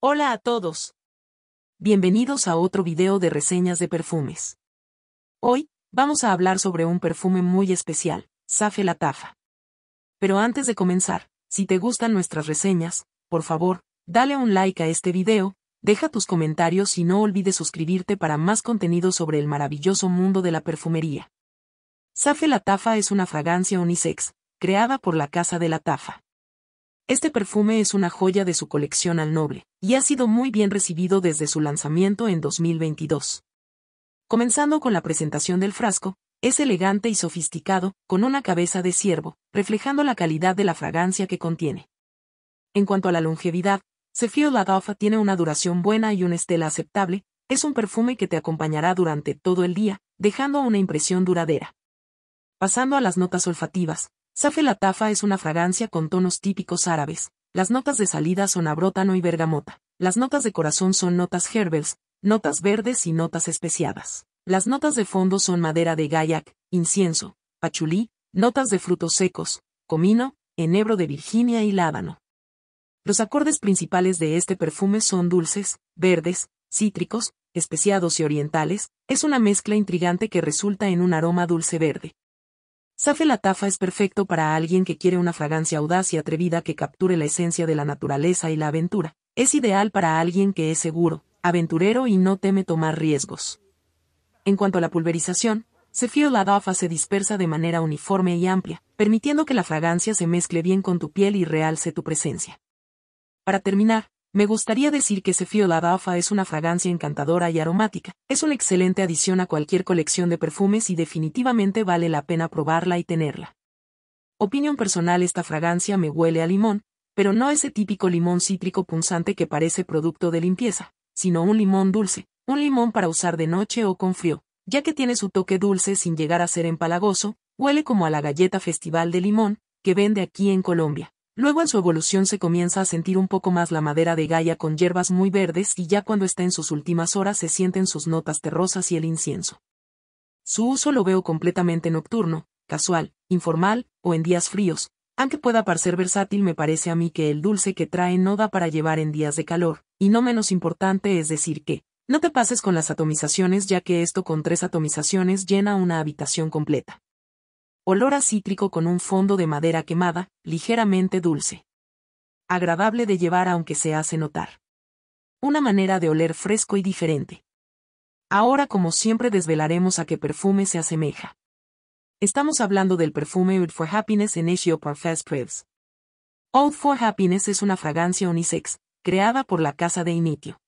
Hola a todos. Bienvenidos a otro video de reseñas de perfumes. Hoy, vamos a hablar sobre un perfume muy especial, Safe Latafa. Pero antes de comenzar, si te gustan nuestras reseñas, por favor, dale un like a este video, deja tus comentarios y no olvides suscribirte para más contenido sobre el maravilloso mundo de la perfumería. Safe Latafa es una fragancia unisex, creada por la Casa de Latafa. Este perfume es una joya de su colección al noble, y ha sido muy bien recibido desde su lanzamiento en 2022. Comenzando con la presentación del frasco, es elegante y sofisticado, con una cabeza de ciervo, reflejando la calidad de la fragancia que contiene. En cuanto a la longevidad, Cefio La tiene una duración buena y una estela aceptable, es un perfume que te acompañará durante todo el día, dejando una impresión duradera. Pasando a las notas olfativas, Safe Latafa es una fragancia con tonos típicos árabes. Las notas de salida son abrótano y bergamota. Las notas de corazón son notas herbals, notas verdes y notas especiadas. Las notas de fondo son madera de gayak, incienso, pachulí, notas de frutos secos, comino, enebro de Virginia y lábano. Los acordes principales de este perfume son dulces, verdes, cítricos, especiados y orientales, es una mezcla intrigante que resulta en un aroma dulce verde, Safe Latafa es perfecto para alguien que quiere una fragancia audaz y atrevida que capture la esencia de la naturaleza y la aventura. Es ideal para alguien que es seguro, aventurero y no teme tomar riesgos. En cuanto a la pulverización, la Latafa se dispersa de manera uniforme y amplia, permitiendo que la fragancia se mezcle bien con tu piel y realce tu presencia. Para terminar, me gustaría decir que la Dafa es una fragancia encantadora y aromática. Es una excelente adición a cualquier colección de perfumes y definitivamente vale la pena probarla y tenerla. Opinión personal esta fragancia me huele a limón, pero no ese típico limón cítrico punzante que parece producto de limpieza, sino un limón dulce, un limón para usar de noche o con frío, ya que tiene su toque dulce sin llegar a ser empalagoso, huele como a la galleta festival de limón, que vende aquí en Colombia. Luego en su evolución se comienza a sentir un poco más la madera de Gaia con hierbas muy verdes y ya cuando está en sus últimas horas se sienten sus notas terrosas y el incienso. Su uso lo veo completamente nocturno, casual, informal, o en días fríos, aunque pueda parecer versátil me parece a mí que el dulce que trae no da para llevar en días de calor, y no menos importante es decir que, no te pases con las atomizaciones ya que esto con tres atomizaciones llena una habitación completa. Olor a cítrico con un fondo de madera quemada, ligeramente dulce. Agradable de llevar aunque se hace notar. Una manera de oler fresco y diferente. Ahora como siempre desvelaremos a qué perfume se asemeja. Estamos hablando del perfume Old for Happiness en Asia e Parfait Prevs. for Happiness es una fragancia unisex, creada por la casa de Initio.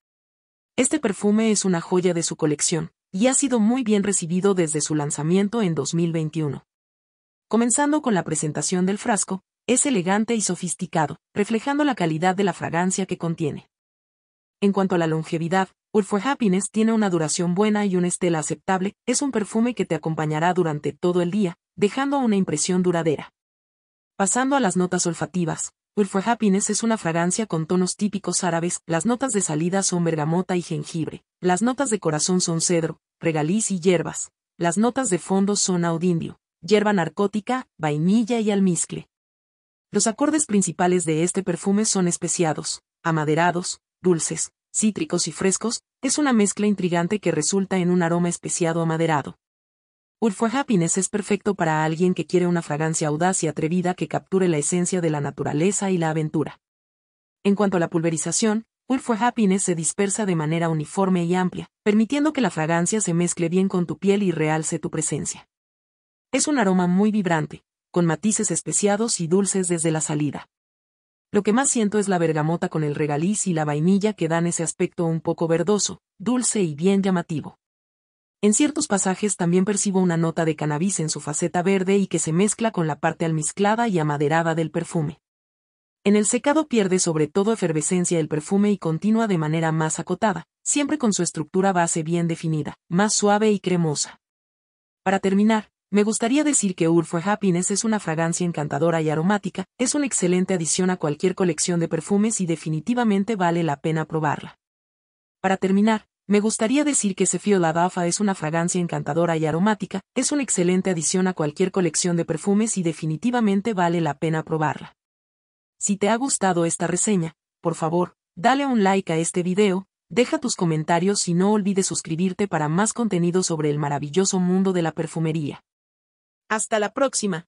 Este perfume es una joya de su colección, y ha sido muy bien recibido desde su lanzamiento en 2021. Comenzando con la presentación del frasco, es elegante y sofisticado, reflejando la calidad de la fragancia que contiene. En cuanto a la longevidad, wolf for Happiness tiene una duración buena y una estela aceptable, es un perfume que te acompañará durante todo el día, dejando una impresión duradera. Pasando a las notas olfativas, wolf for Happiness es una fragancia con tonos típicos árabes, las notas de salida son bergamota y jengibre, las notas de corazón son cedro, regaliz y hierbas, las notas de fondo son audindio, hierba narcótica, vainilla y almizcle. Los acordes principales de este perfume son especiados, amaderados, dulces, cítricos y frescos, es una mezcla intrigante que resulta en un aroma especiado amaderado. Urfua Happiness es perfecto para alguien que quiere una fragancia audaz y atrevida que capture la esencia de la naturaleza y la aventura. En cuanto a la pulverización, Ulfua Happiness se dispersa de manera uniforme y amplia, permitiendo que la fragancia se mezcle bien con tu piel y realce tu presencia. Es un aroma muy vibrante, con matices especiados y dulces desde la salida. Lo que más siento es la bergamota con el regaliz y la vainilla que dan ese aspecto un poco verdoso, dulce y bien llamativo. En ciertos pasajes también percibo una nota de cannabis en su faceta verde y que se mezcla con la parte almizclada y amaderada del perfume. En el secado pierde sobre todo efervescencia el perfume y continúa de manera más acotada, siempre con su estructura base bien definida, más suave y cremosa. Para terminar, me gustaría decir que Ur Happiness es una fragancia encantadora y aromática, es una excelente adición a cualquier colección de perfumes y definitivamente vale la pena probarla. Para terminar, me gustaría decir que La Dafa es una fragancia encantadora y aromática, es una excelente adición a cualquier colección de perfumes y definitivamente vale la pena probarla. Si te ha gustado esta reseña, por favor, dale un like a este video, deja tus comentarios y no olvides suscribirte para más contenido sobre el maravilloso mundo de la perfumería. Hasta la próxima.